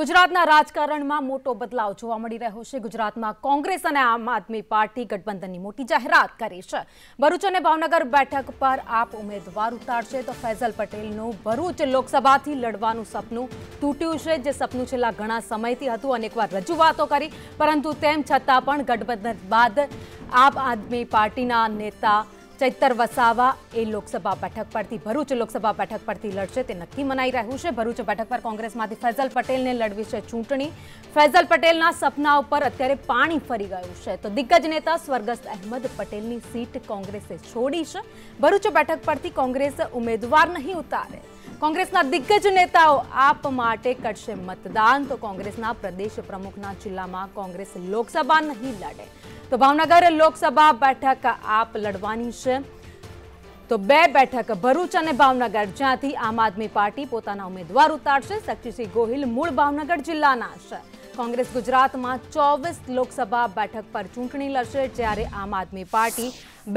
ગુજરાતના રાજકારણમાં મોટો બદલાવ જોવા મળી રહ્યો છે ગુજરાતમાં કોંગ્રેસ અને આમ આદમી પાર્ટી ગઠબંધનની મોટી જાહેરાત કરી છે ભરૂચ અને ભાવનગર બેઠક પર આપ ઉમેદવાર ઉતારશે તો ફૈઝલ પટેલનું ભરૂચ લોકસભાથી લડવાનું સપનું તૂટ્યું છે જે સપનું છેલ્લા ઘણા સમયથી હતું અનેકવાર રજૂઆતો કરી પરંતુ તેમ છતાં પણ ગઠબંધન બાદ આમ આદમી પાર્ટીના નેતા ચૈતર વસાવા એ લોકસભા બેઠક પરથી ભરૂચ લોકસભા બેઠક પરથી લડશે તે નક્કી મનાઈ રહ્યું છે ભરૂચ બેઠક પર કોંગ્રેસમાંથી ફૈઝલ પટેલને લડવી છે ચૂંટણી ફૈઝલ પટેલના સપના ઉપર અત્યારે પાણી ફરી ગયું છે તો દિગ્ગજ નેતા સ્વર્ગસ્થ અહેમદ પટેલની સીટ કોંગ્રેસે છોડી છે ભરૂચ બેઠક પરથી કોંગ્રેસ ઉમેદવાર નહીં ઉતારે કોંગ્રેસના દિગ્ગજ નેતાઓ આપ માટે કરશે મતદાન તો કોંગ્રેસના પ્રદેશ પ્રમુખના જિલ્લામાં કોંગ્રેસ લોકસભા નહીં લડે તો ભાવનગર લોકસભા બેઠક આપ લડવાની છે તો બે બેઠક ભરૂચ અને ભાવનગર જ્યાંથી આમ આદમી પાર્ટી પોતાના ઉમેદવાર ઉતારશે સચિસિંહ ગોહિલ મૂળ ભાવનગર જિલ્લાના છે કોંગ્રેસ ગુજરાતમાં ચોવીસ લોકસભા બેઠક પર ચૂંટણી લડશે જ્યારે આમ આદમી પાર્ટી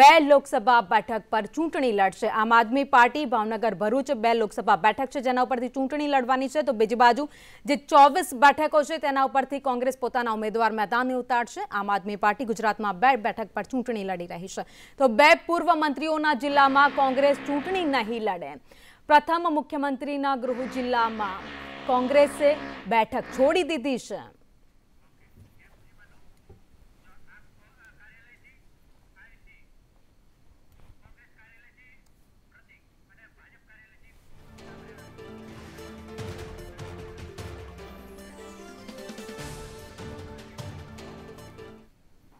બે લોકસભા બેઠક પર ચૂંટણી લડશે આમ આદમી પાર્ટી ભાવનગર ભરૂચ બે લોકસભા બેઠક છે જેના ઉપરથી ચૂંટણી લડવાની છે તો બીજી બાજુ જે ચોવીસ બેઠકો છે તેના ઉપરથી કોંગ્રેસ પોતાના ઉમેદવાર મેદાને ઉતારશે આમ આદમી પાર્ટી ગુજરાતમાં બે બેઠક પર ચૂંટણી લડી રહી છે તો બે પૂર્વ મંત્રીઓના જિલ્લામાં કોંગ્રેસ ચૂંટણી નહીં લડે પ્રથમ મુખ્યમંત્રીના ગૃહ જિલ્લામાં કોંગ્રેસે બેઠક છોડી દીધી છે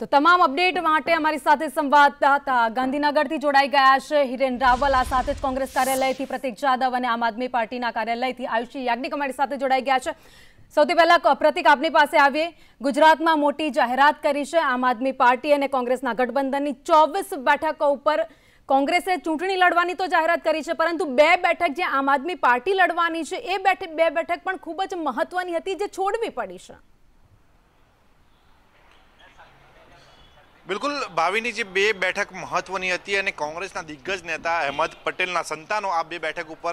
તો તમામ અપડેટ માટે અમારી સાથે સંવાદદાતા ગાંધીનગરથી જોડાઈ ગયા છે હિરેન રાવલ આ સાથે જ કોંગ્રેસ કાર્યાલયથી પ્રતિક જાદવ અને આમ આદમી પાર્ટીના કાર્યાલયથી આયુષી યાજ્ઞિક અમારી સાથે જોડાઈ ગયા છે સૌથી પહેલા પ્રતિક આપની પાસે આવીએ ગુજરાતમાં મોટી જાહેરાત કરી છે આમ આદમી પાર્ટી અને કોંગ્રેસના ગઠબંધનની ચોવીસ બેઠકો ઉપર કોંગ્રેસે ચૂંટણી લડવાની તો જાહેરાત કરી છે પરંતુ બે બેઠક જે આમ આદમી પાર્ટી લડવાની છે એ બેઠક બે બેઠક પણ ખૂબ જ મહત્વની હતી જે છોડવી પડી છે બિલકુલ ભાવિની જે બે બેઠક મહત્વની હતી અને કોંગ્રેસના દિગ્ગજ નેતા અહેમદ પટેલના સંતાનો આ બે બેઠક ઉપર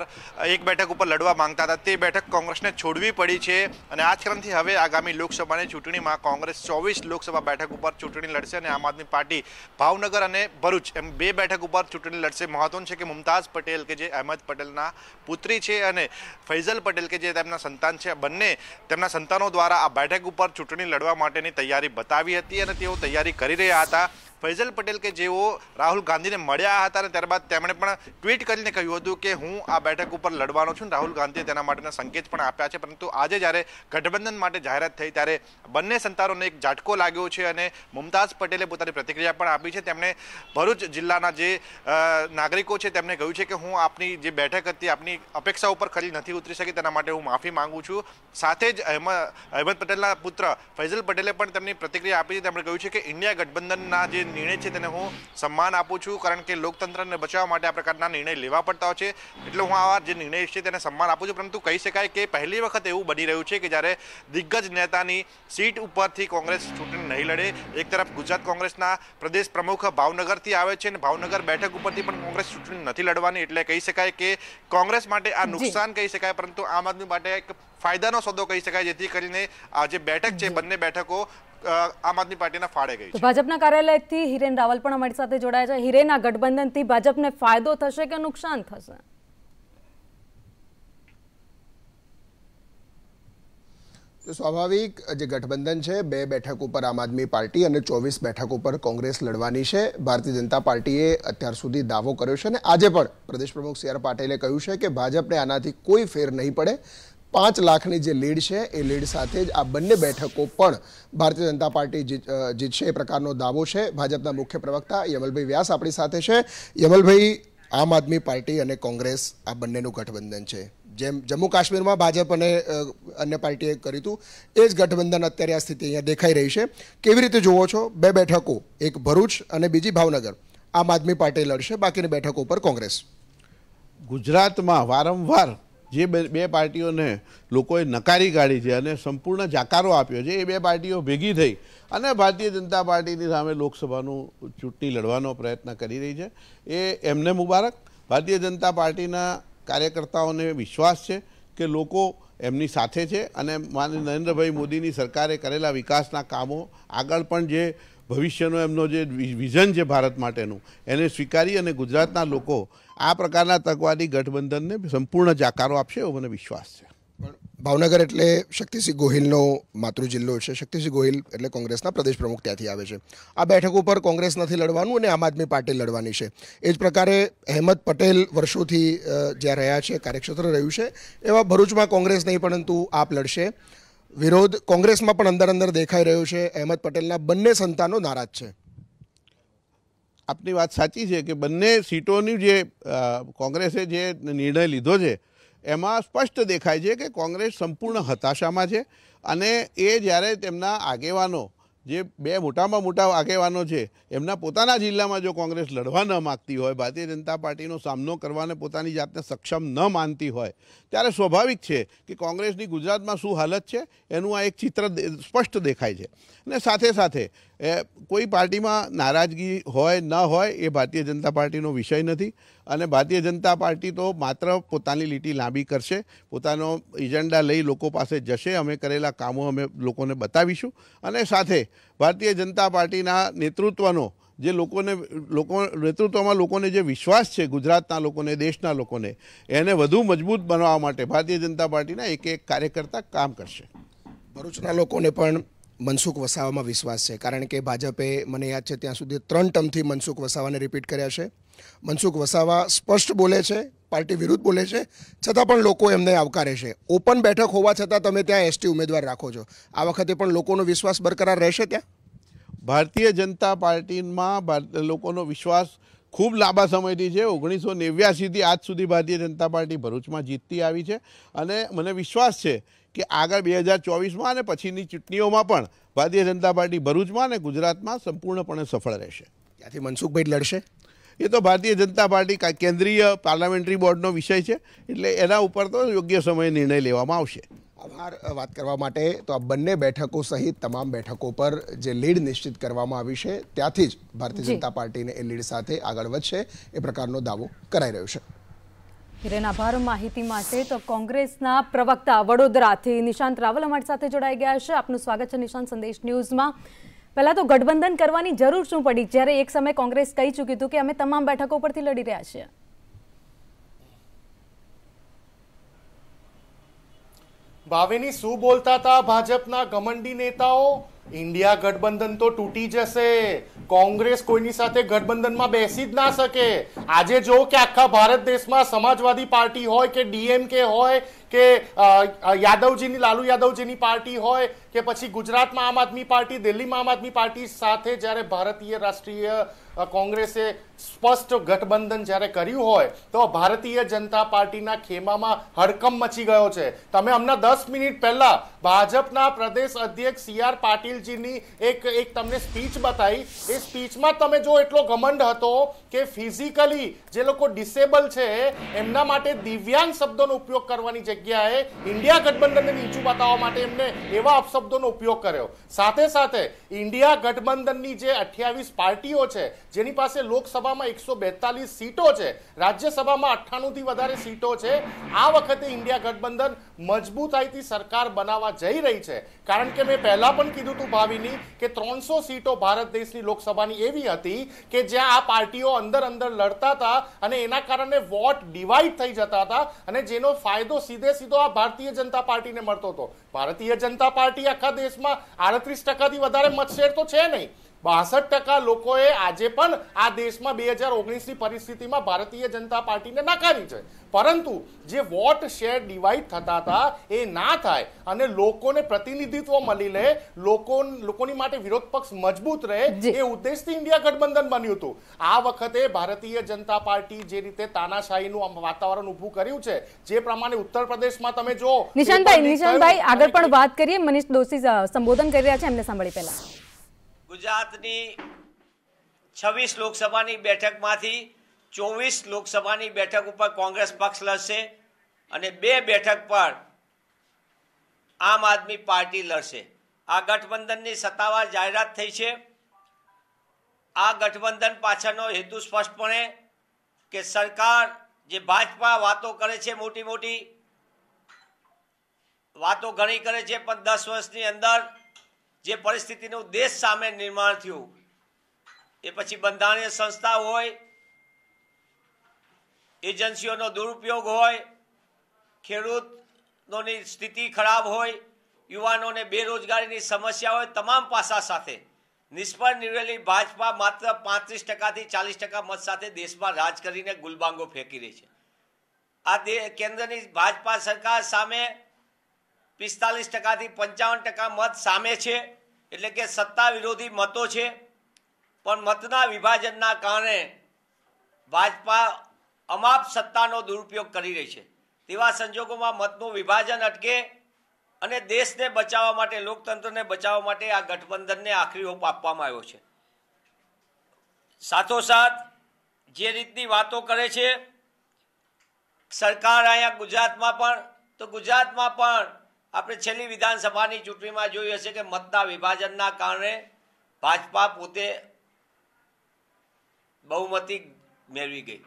એક બેઠક ઉપર લડવા માંગતા હતા તે બેઠક કોંગ્રેસને છોડવી પડી છે અને આ જ કારણથી હવે આગામી લોકસભાની ચૂંટણીમાં કોંગ્રેસ ચોવીસ લોકસભા બેઠક ઉપર ચૂંટણી લડશે અને આમ આદમી પાર્ટી ભાવનગર અને ભરૂચ એમ બે બેઠક ઉપર ચૂંટણી લડશે મહત્વનું છે કે મુમતાઝ પટેલ કે જે અહેમદ પટેલના પુત્રી છે અને ફૈઝલ પટેલ કે જે તેમના સંતાન છે બંને તેમના સંતાનો દ્વારા આ બેઠક ઉપર ચૂંટણી લડવા માટેની તૈયારી બતાવી હતી અને તેઓ તૈયારી કરી રહ્યા tá? ફૈઝલ પટેલ કે જેઓ રાહુલ ગાંધીને મળ્યા હતા અને ત્યારબાદ તેમણે પણ ટ્વીટ કરીને કહ્યું હતું કે હું આ બેઠક ઉપર લડવાનો છું રાહુલ ગાંધીએ તેના માટેના સંકેત પણ આપ્યા છે પરંતુ આજે જ્યારે ગઠબંધન માટે જાહેરાત થઈ ત્યારે બંને સંતાનોને એક ઝાટકો લાગ્યો છે અને મુમતાઝ પટેલે પોતાની પ્રતિક્રિયા પણ આપી છે તેમણે ભરૂચ જિલ્લાના જે નાગરિકો છે તેમણે કહ્યું છે કે હું આપની જે બેઠક હતી આપની અપેક્ષા ઉપર ખરી નથી ઉતરી શકી તેના માટે હું માફી માંગુ છું સાથે જ અહેમદ અહેમદ પટેલના પુત્ર ફૈઝલ પટેલે પણ તેમની પ્રતિક્રિયા આપી છે તેમણે કહ્યું છે કે ઇન્ડિયા ગઠબંધનના જે નિર્ણય છે તેને હું સન્માન આપું છું કારણ કે લોકતંત્રને બચાવવા માટે આ પ્રકારના નિર્ણય લેવા પડતા હોય છે એટલે હું આવા જે નિર્ણય છે તેને સન્માન આપું છું પરંતુ કહી શકાય કે પહેલી વખત એવું બની રહ્યું છે કે જ્યારે દિગ્ગજ નેતાની સીટ ઉપરથી કોંગ્રેસ ચૂંટણી નહીં લડે એક તરફ ગુજરાત કોંગ્રેસના પ્રદેશ પ્રમુખ ભાવનગરથી આવે છે અને ભાવનગર બેઠક ઉપરથી પણ કોંગ્રેસ ચૂંટણી નથી લડવાની એટલે કહી શકાય કે કોંગ્રેસ માટે આ નુકસાન કહી શકાય પરંતુ આમ આદમી માટે એક ફાયદાનો સોદો કહી શકાય જેથી કરીને આ જે બેઠક છે બંને બેઠકો આમ આદમી પાર્ટીના ફાળે ગઈ છે ભાજપના કાર્યાલયથી હિરેન રાવલ પણ અમારી સાથે જોડાયા છે હિરેન ગઠબંધનથી ભાજપને ફાયદો થશે કે નુકસાન થશે સ્વાભાવિક જે ગઠબંધન છે બે બેઠક ઉપર આમ આદમી પાર્ટી અને ચોવીસ બેઠક ઉપર કોંગ્રેસ લડવાની છે ભારતીય જનતા પાર્ટીએ અત્યાર સુધી દાવો કર્યો છે અને આજે પણ પ્રદેશ પ્રમુખ સી આર પાટીલે કહ્યું છે કે ભાજપને આનાથી કોઈ ફેર નહીં પડે પાંચ લાખની જે લીડ છે એ લીડ સાથે જ આ બંને બેઠકો પણ ભારતીય જનતા પાર્ટી જીતશે એ પ્રકારનો દાવો છે ભાજપના મુખ્ય પ્રવક્તા યમલભાઈ વ્યાસ આપણી સાથે છે યમલભાઈ આમ આદમી પાર્ટી અને કોંગ્રેસ આ બંનેનું ગઠબંધન છે જેમ જમ્મુ કાશ્મીરમાં ભાજપ અને અન્ય પાર્ટીએ કર્યું હતું એ જ ગઠબંધન અત્યારે આ સ્થિતિ અહીંયા દેખાઈ રહી છે કેવી રીતે જુઓ છો બે બેઠકો એક ભરૂચ અને બીજી ભાવનગર આમ આદમી પાર્ટી લડશે બાકીની બેઠકો પર કોંગ્રેસ ગુજરાતમાં વારંવાર જે બે પાર્ટીઓને લોકોએ નકારી કાઢી છે અને સંપૂર્ણ જાકારો આપ્યો છે એ બે પાર્ટીઓ ભેગી થઈ અને ભારતીય જનતા પાર્ટીની સામે લોકસભાનું ચૂંટણી લડવાનો પ્રયત્ન કરી રહી છે એ એમને મુબારક ભારતીય જનતા પાર્ટીના કાર્યકર્તાઓને વિશ્વાસ છે કે લોકો એમની સાથે છે અને માનનીય નરેન્દ્રભાઈ મોદીની સરકારે કરેલા વિકાસના કામો આગળ પણ જે ભવિષ્યનો એમનો જે વિઝન છે ભારત માટેનું એને સ્વીકારી અને ગુજરાતના લોકો આ પ્રકારના તકવાદી ગઠબંધનને સંપૂર્ણ જાકારો આપશે એવો મને વિશ્વાસ છે ભાવનગર એટલે શક્તિસિંહ ગોહિલનો માતૃ જિલ્લો છે શક્તિસિંહ ગોહિલ એટલે કોંગ્રેસના પ્રદેશ પ્રમુખ ત્યાંથી આવે છે આ બેઠક ઉપર કોંગ્રેસ નથી લડવાનું અને આમ આદમી પાર્ટી લડવાની છે એ જ પ્રકારે અહેમદ પટેલ વર્ષોથી જ્યાં રહ્યા છે કાર્યક્ષેત્ર રહ્યું છે એવા ભરૂચમાં કોંગ્રેસ નહીં પરંતુ આપ લડશે વિરોધ કોંગ્રેસમાં પણ અંદર અંદર દેખાઈ રહ્યો છે અહેમદ પટેલના બંને સંતાનો નારાજ છે આપની વાત સાચી છે કે બંને સીટોની જે કોંગ્રેસે જે નિર્ણય લીધો છે એમાં સ્પષ્ટ દેખાય છે કે કોંગ્રેસ સંપૂર્ણ હતાશામાં છે અને એ જ્યારે તેમના આગેવાનો જે બે મોટામાં મોટા આગેવાનો છે એમના પોતાના જિલ્લામાં જો કોંગ્રેસ લડવા ન માગતી હોય ભારતીય જનતા પાર્ટીનો સામનો કરવાને પોતાની જાતને સક્ષમ ન માનતી હોય ત્યારે સ્વાભાવિક છે કે કોંગ્રેસની ગુજરાતમાં શું હાલત છે એનું આ એક ચિત્ર સ્પષ્ટ દેખાય છે અને સાથે સાથે એ કોઈ પાર્ટીમાં નારાજગી હોય ન હોય એ ભારતીય જનતા પાર્ટીનો વિષય નથી અને ભારતીય જનતા પાર્ટી તો માત્ર પોતાની લીટી લાંબી કરશે પોતાનો એજન્ડા લઈ લોકો પાસે જશે અમે કરેલા કામો અમે લોકોને બતાવીશું અને સાથે ભારતીય જનતા પાર્ટીના નેતૃત્વનો જે લોકોને લોકો નેતૃત્વમાં લોકોને જે વિશ્વાસ છે ગુજરાતના લોકોને દેશના લોકોને એને વધુ મજબૂત બનાવવા માટે ભારતીય જનતા પાર્ટીના એક એક કાર્યકર્તા કામ કરશે ભરૂચના લોકોને પણ મનસુખ વસાવામાં વિશ્વાસ છે કારણ કે ભાજપે મને યાદ છે ત્યાં સુધી ત્રણ ટર્મથી મનસુખ વસાવાને રિપીટ કર્યા છે મનસુખ વસાવા સ્પષ્ટ બોલે છે પાર્ટી વિરુદ્ધ બોલે છે છતાં પણ લોકો એમને આવકારે છે ઓપન બેઠક હોવા છતાં તમે ત્યાં એસટી ઉમેદવાર રાખો છો આ વખતે પણ લોકોનો વિશ્વાસ બરકરાર રહેશે ત્યાં ભારતીય જનતા પાર્ટીમાં લોકોનો વિશ્વાસ ખૂબ લાંબા સમયથી છે ઓગણીસો નેવ્યાસીથી આજ સુધી ભારતીય જનતા પાર્ટી ભરૂચમાં જીતતી આવી છે અને મને વિશ્વાસ છે કે આગળ બે હજાર ચોવીસમાં અને પછીની ચૂંટણીઓમાં પણ ભારતીય જનતા પાર્ટી ભરૂચમાં અને ગુજરાતમાં સંપૂર્ણપણે સફળ રહેશે ત્યાંથી મનસુખભાઈ લડશે એ તો ભારતીય જનતા પાર્ટી કેન્દ્રીય પાર્લામેન્ટરી બોર્ડનો વિષય છે એટલે એના ઉપર તો યોગ્ય સમયે નિર્ણય લેવામાં આવશે આભાર વાત કરવા માટે તો આ બંને બેઠકો સહિત તમામ બેઠકો પર જે લીડ નિશ્ચિત કરવામાં આવી છે ત્યાંથી જ ભારતીય જનતા પાર્ટીને એ લીડ સાથે આગળ વધશે એ પ્રકારનો દાવો કરાઈ રહ્યો છે હિરેન આભાર માહિતી માટે તો કોંગ્રેસના પ્રવક્તા વડોદરાથી નિશાંત રાવલ અમારી સાથે જોડાઈ ગયા છે આપનું સ્વાગત છે નિશાંત સંદેશ ન્યૂઝમાં પહેલાં તો ગઠબંધન કરવાની જરૂર શું પડી જ્યારે એક સમય કોંગ્રેસ કહી ચૂક્યું હતું કે અમે તમામ બેઠકો પરથી લડી રહ્યા છીએ ભાવેની શું બોલતા હતા ભાજપના ઘમંડી નેતાઓ ઇન્ડિયા ગઠબંધન તો તૂટી જશે કોંગ્રેસ કોઈની સાથે ગઠબંધનમાં બેસી જ ના શકે આજે જો કે આખા ભારત દેશમાં સમાજવાદી પાર્ટી હોય કે ડીએમકે હોય કે યાદવજીની લાલુ યાદવજીની પાર્ટી હોય કે પછી ગુજરાતમાં આમ આદમી પાર્ટી દિલ્હીમાં આમ આદમી પાર્ટી સાથે જ્યારે ભારતીય રાષ્ટ્રીય કોંગ્રેસે સ્પષ્ટ ગઠબંધન જ્યારે કર્યું હોય તો ભારતીય જનતા પાર્ટીના ખેમામાં હડકમ મચી ગયો છે તમે હમણાં દસ મિનિટ પહેલા ભાજપના પ્રદેશ અધ્યક્ષ સી આર પાટીલજીની એક એક તમને સ્પીચ બતાવી એ સ્પીચમાં તમે જો એટલો ઘમંડ હતો કે ફિઝિકલી જે લોકો ડિસેબલ છે એમના માટે દિવ્યાંગ શબ્દોનો ઉપયોગ કરવાની જગ્યાએ ઇન્ડિયા ગઠબંધનને નીચું બતાવવા માટે એમને એવા અપશબ્દોનો ઉપયોગ કર્યો સાથે સાથે ઇન્ડિયા ગઠબંધનની જે અઠ્યાવીસ પાર્ટીઓ છે જેની પાસે લોકસભામાં એકસો બેતાલીસ સીટો છે રાજ્યસભામાં અઠ્ઠાણુંથી વધારે સીટો છે આ વખતે ઇન્ડિયા ગઠબંધન મજબૂતાઈથી સરકાર બનાવવા જઈ રહી છે કારણ કે મેં પહેલાં પણ કીધું હતું ભાવિની કે ત્રણસો સીટો ભારત દેશની લોકસભા લોકસભાની એવી હતી કે જ્યાં આ પાર્ટીઓ અંદર અંદર લડતા હતા અને એના કારણે વોટ ડિવાઈડ થઈ જતા હતા અને જેનો ફાયદો સીધે સીધો આ ભારતીય જનતા પાર્ટીને મળતો હતો ભારતીય જનતા પાર્ટી આખા દેશમાં આડત્રીસ ટકાથી વધારે મતશેર તો છે નહીં બાસઠ ટકા લોકોએ આજે પણ આ દેશમાં બે હજાર ઓગણીસની પરિસ્થિતિમાં ભારતીય જનતા પાર્ટીને નકારી છે પરંતુ જે વોટ શેર ડિવાઈડ થતા હતા એ ના થાય અને લોકોને પ્રતિનિધિત્વ મળી લે લોકો લોકોની માટે વિરોધ પક્ષ મજબૂત રહે એ ઉદ્દેશથી ઇન્ડિયા ગઠબંધન બન્યું હતું આ વખતે ભારતીય જનતા પાર્ટી જે રીતે તાનાશાહીનું વાતાવરણ ઊભું કર્યું છે જે પ્રમાણે ઉત્તર પ્રદેશમાં તમે જો નિશાનભાઈ નિશાનભાઈ આગળ પણ વાત કરીએ મનીષ દોશી સંબોધન કરી રહ્યા છે એમને સાંભળી પહેલા ગુજરાતની છવ્વીસ લોકસભાની બેઠકમાંથી ચોવીસ લોકસભાની બેઠક ઉપર કોંગ્રેસ પક્ષ લડશે અને બે બેઠક પર આમ આદમી પાર્ટી લડશે આ ગઠબંધનની સત્તાવાર જાહેરાત થઈ છે આ ગઠબંધન પાછળનો હેતુ સ્પષ્ટપણે કે સરકાર જે ભાજપા વાતો કરે છે મોટી મોટી વાતો ઘણી કરે છે પણ દસ વર્ષની અંદર જે પરિસ્થિતિનું દેશ સામે નિર્માણ થયું એ પછી બંધારણીય સંસ્થા હોય એજન્સીઓનો દુરુપયોગ હોય ખેડૂતોની સ્થિતિ ખરાબ હોય યુવાનોને બેરોજગારીની સમસ્યા હોય તમામ પાસા સાથે નિષ્ફળ નીવડેલી ભાજપા માત્ર પાંત્રીસ ટકાથી ચાલીસ ટકા મત સાથે દેશમાં રાજ કરીને ગુલબાંગો ફેંકી રહી છે આ કેન્દ્રની ભાજપા સરકાર સામે પિસ્તાલીસ ટકાથી પંચાવન ટકા મત સામે છે એટલે કે સત્તા વિરોધી મતો છે પણ મતના વિભાજનના કારણે ભાજપા અમાપ સત્તાનો દુરુપયોગ કરી રહી છે તેવા સંજોગોમાં મતનું વિભાજન અટકે અને દેશને બચાવવા માટે લોકતંત્રને બચાવવા માટે આ ગઠબંધનને આખરી હોપ આપવામાં આવ્યો છે સાથોસાથ જે રીતની વાતો કરે છે સરકાર અહીંયા ગુજરાતમાં પણ તો ગુજરાતમાં પણ આપણે છેલ્લી વિધાનસભાની ચૂંટણીમાં જોયું હશે કે મતના વિભાજનના કારણે ભાજપા પોતે બહુમતી મેળવી ગઈ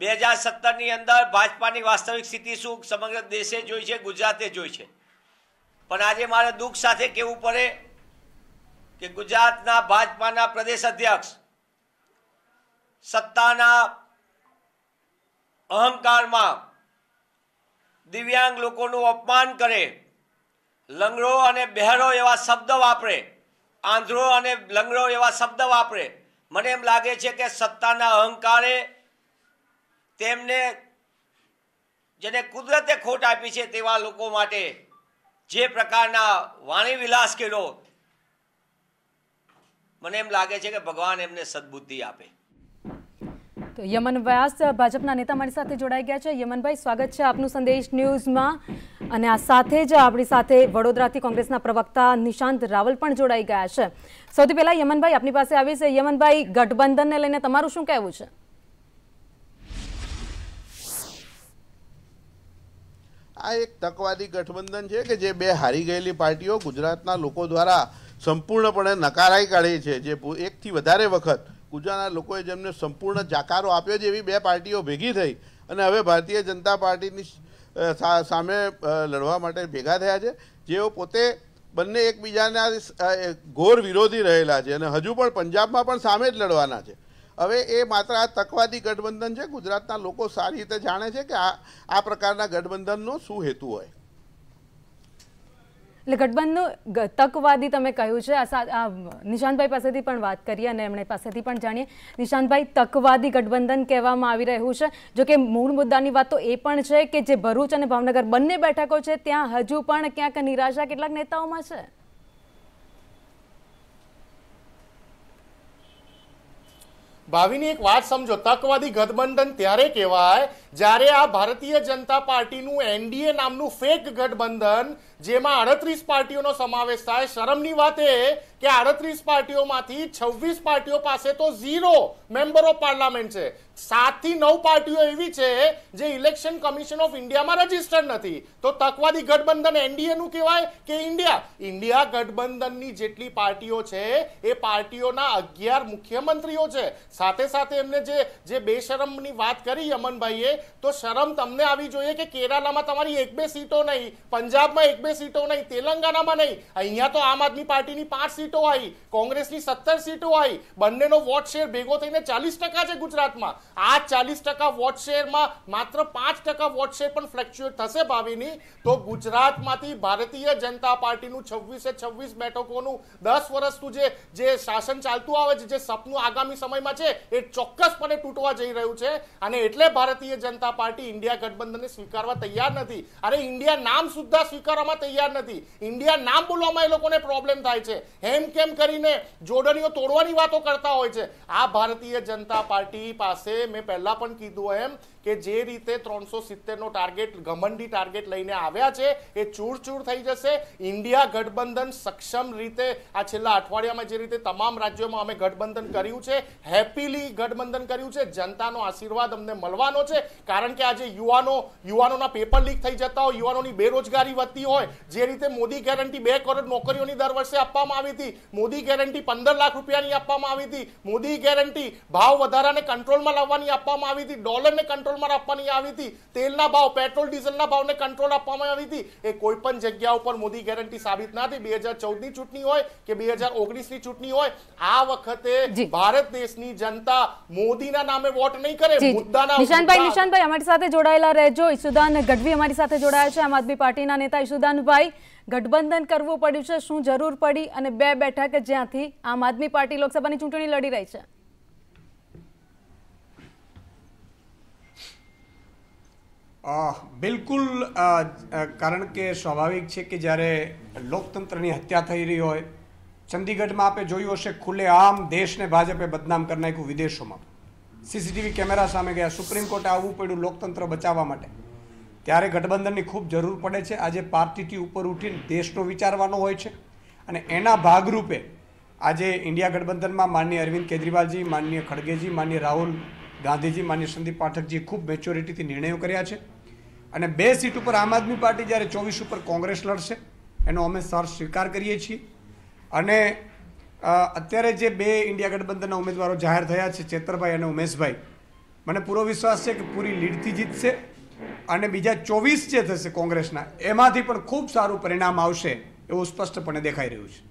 બે હજાર સત્તરની અંદર ભાજપાની વાસ્તવિક સ્થિતિ શું સમગ્ર દેશે જોઈ છે ગુજરાતે જોઈ છે પણ આજે મારે દુઃખ સાથે કહેવું પડે કે ગુજરાતના ભાજપાના પ્રદેશ અધ્યક્ષ સત્તાના અહંકારમાં દિવ્યાંગ લોકોનું અપમાન કરે લંગડો અને બહેરો એવા શબ્દ વાપરે આંધળો અને લંગડો એવા શબ્દ વાપરે મને એમ લાગે છે કે સત્તાના અહંકારે તેમને જેને કુદરતે ખોટ આપી છે તેવા લોકો માટે જે પ્રકારના વાણી વિલાસ કર્યો મને એમ લાગે છે કે ભગવાન એમને સદબુદ્ધિ આપે તો યમન વ્યાસ ભાજપના નેતા મારી સાથે જોડાઈ ગયા છે યમનભાઈ સ્વાગત છે આપનું સંદેશ ન્યૂઝમાં અને આ સાથે જ આપણી સાથે વડોદરાથી કોંગ્રેસના પ્રવક્તા નિશાંત રાવલ પણ જોડાઈ ગયા છે સૌથી પહેલા યમનભાઈ આપની પાસે આવી છે યમનભાઈ ગઠબંધનને લઈને તમારું શું કહેવું છે આ એક તકવાદી ગઠબંધન છે કે જે બે હારી ગયેલી પાર્ટીઓ ગુજરાતના લોકો દ્વારા સંપૂર્ણપણે નકારાઈ કાઢી છે જે એકથી વધારે વખત ગુજરાતના લોકોએ જેમને સંપૂર્ણ જાકારો આપ્યો છે એવી બે પાર્ટીઓ ભેગી થઈ અને હવે ભારતીય જનતા પાર્ટીની સામે લડવા માટે ભેગા થયા છે જેઓ પોતે બંને એકબીજાના ઘોર વિરોધી રહેલા છે અને હજુ પણ પંજાબમાં પણ સામે જ લડવાના છે હવે એ માત્ર આ તકવાદી ગઠબંધન છે ગુજરાતના લોકો સારી રીતે જાણે છે કે આ આ પ્રકારના ગઠબંધનનો શું હેતુ હોય એટલે ગઠબંધનું તકવાદી તમે કહ્યું છે નિશાંતભાઈ પાસેથી પણ વાત કરીએ અને એમણે પાસેથી પણ જાણીએ નિશાંતભાઈ તકવાદી ગઠબંધન કહેવામાં આવી રહ્યું છે જો કે મૂળ મુદ્દાની વાત તો એ પણ છે કે જે ભરૂચ અને ભાવનગર બંને બેઠકો છે ત્યાં હજુ પણ ક્યાંક નિરાશા કેટલાક નેતાઓમાં છે ભાવિની એક વાત સમજો તકવાદી ગઠબંધન ત્યારે કહેવાય જ્યારે આ ભારતીય જનતા પાર્ટીનું એનડીએ નામનું ફેક ગઠબંધન જેમાં અડત્રીસ પાર્ટીઓનો સમાવેશ થાય શરમની વાત એ કે અડત્રીસ પાર્ટીઓમાંથી છવ્વીસ પાર્ટીઓ પાસે તો ઝીરો મેમ્બર ઓફ પાર્લામેન્ટ છે સાતથી નવ પાર્ટીઓ એવી છે જે ઇલેક્શન કમિશન ઓફ ઇન્ડિયામાં રજીસ્ટર્ડ નથી તો તકવાદી ગઠબંધન એનડીએ નું કહેવાય કે ઇન્ડિયા ઇન્ડિયા ગઠબંધનની જેટલી પાર્ટીઓ છે એ પાર્ટીઓના અગિયાર મુખ્યમંત્રીઓ છે સાથે સાથે એમને જે જે બેશરમની વાત કરી અમનભાઈએ તો શરમ તમને આવી જોઈએ કે કેરાલામાં તમારી એક બે સીટો નહીં પંજાબમાં એક બે સીટો નહીં તેલંગાણામાં નહીં અહીંયા તો આમ આદમી પાર્ટીની પાંચ સીટો આવી કોંગ્રેસની સત્તર સીટો આવી બંનેનો વોટ શેર ભેગો થઈને ચાલીસ ટકા છે ગુજરાતમાં આ ચાલીસ ટકા વોટ શેરમાં માત્ર પાંચ ટકા વોટ શેર પણ ફ્લેક્ચ્યુએટ થશે ભાવિની તો ગુજરાતમાંથી ભારતીય જનતા પાર્ટીનું છવ્વીસે છવ્વીસ બેઠકોનું દસ વર્ષનું જે જે શાસન ચાલતું આવે છે જે સપનું આગામી સમયમાં છે એ ચોક્કસપણે તૂટવા જઈ રહ્યું છે અને એટલે ભારતીય જનતા જનતા પાર્ટી ઇન્ડિયા ગઠબંધનને સ્વીકારવા તૈયાર નથી અરે ઇન્ડિયા નામ સુદ્ધા સ્વીકારવામાં તૈયાર નથી ઇન્ડિયા નામ બોલવામાં એ લોકોને પ્રોબ્લેમ થાય છે હેમ કેમ કરીને જોડણીઓ તોડવાની વાતો કરતા હોય છે આ ભારતીય જનતા પાર્ટી પાસે મેં પહેલાં પણ કીધું એમ કે જે રીતે ત્રણસો સિત્તેરનો ટાર્ગેટ ઘમંડી ટાર્ગેટ લઈને આવ્યા છે એ ચૂર ચૂર થઈ જશે ઇન્ડિયા ગઠબંધન સક્ષમ રીતે આ છેલ્લા અઠવાડિયામાં જે રીતે તમામ રાજ્યોમાં અમે ગઠબંધન કર્યું છે હેપીલી ગઠબંધન કર્યું છે જનતાનો આશીર્વાદ અમને મળવાનો છે કારણ કે આજે યુવાનો યુવાનોના પેપર લીક થઈ જતા હોય યુવાનોની બેરોજગારી વધતી હોય જે રીતે મોદી ગેરંટી બે કરોડ નોકરીઓની દર વર્ષે આપવામાં આવી હતી મોદી ગેરંટી પંદર લાખ રૂપિયાની આપવામાં આવી હતી મોદી ગેરંટી ભાવ વધારાને કંટ્રોલમાં લાવવાની આપવામાં આવી હતી ડોલરને કંટ્રોલમાં આપવાની આવી હતી તેલના ભાવ પેટ્રોલ ડીઝલના ભાવને કંટ્રોલ આપવામાં આવી હતી એ કોઈ પણ જગ્યા ઉપર મોદી ગેરંટી સાબિત ના થઈ બે હજાર ચૌદની ચૂંટણી હોય કે બે હજાર ઓગણીસની ચૂંટણી હોય આ વખતે ભારત દેશની જનતા મોદીના નામે વોટ નહીં કરે મુદ્દાના નિશાનભાઈ નિશાનભાઈ ઈશુદાનભાઈ અમારી સાથે જોડાયેલા રહેજો ઈશુદાન ગઢવી અમારી સાથે જોડાયા છે આમ આદમી પાર્ટીના નેતા ઈશુદાનભાઈ ગઠબંધન કરવું પડ્યું છે શું જરૂર પડી અને બે બેઠક જ્યાંથી આમ આદમી પાર્ટી લોકસભાની ચૂંટણી લડી રહી છે બિલકુલ કારણ કે સ્વાભાવિક છે કે જ્યારે લોકતંત્રની હત્યા થઈ રહી હોય ચંદીગઢમાં આપણે જોયું હશે ખુલ્લેઆમ દેશને ભાજપે બદનામ કરી નાખ્યું વિદેશોમાં સીસીટીવી કેમેરા સામે ગયા સુપ્રીમ કોર્ટે આવવું પડ્યું લોકતંત્ર બચાવવા માટે ત્યારે ગઠબંધનની ખૂબ જરૂર પડે છે આજે પાર્ટીથી ઉપર ઉઠીને દેશનો વિચારવાનો હોય છે અને એના ભાગરૂપે આજે ઇન્ડિયા ગઠબંધનમાં માન્ય અરવિંદ કેજરીવાલજી માનનીય ખડગેજી માન્ય રાહુલ ગાંધીજી માન્ય સંદીપ પાઠકજીએ ખૂબ મેચ્યોરિટીથી નિર્ણયો કર્યા છે અને બે સીટ ઉપર આમ આદમી પાર્ટી જ્યારે ચોવીસ ઉપર કોંગ્રેસ લડશે એનો અમે સર સ્વીકાર કરીએ છીએ અને અત્યારે જે બે ઇન્ડિયા ગઠબંધનના ઉમેદવારો જાહેર થયા છે ચેતરભાઈ અને ઉમેશભાઈ મને પૂરો વિશ્વાસ છે કે પૂરી લીડથી જીતશે અને બીજા ચોવીસ જે થશે કોંગ્રેસના એમાંથી પણ ખૂબ સારું પરિણામ આવશે એવું સ્પષ્ટપણે દેખાઈ રહ્યું છે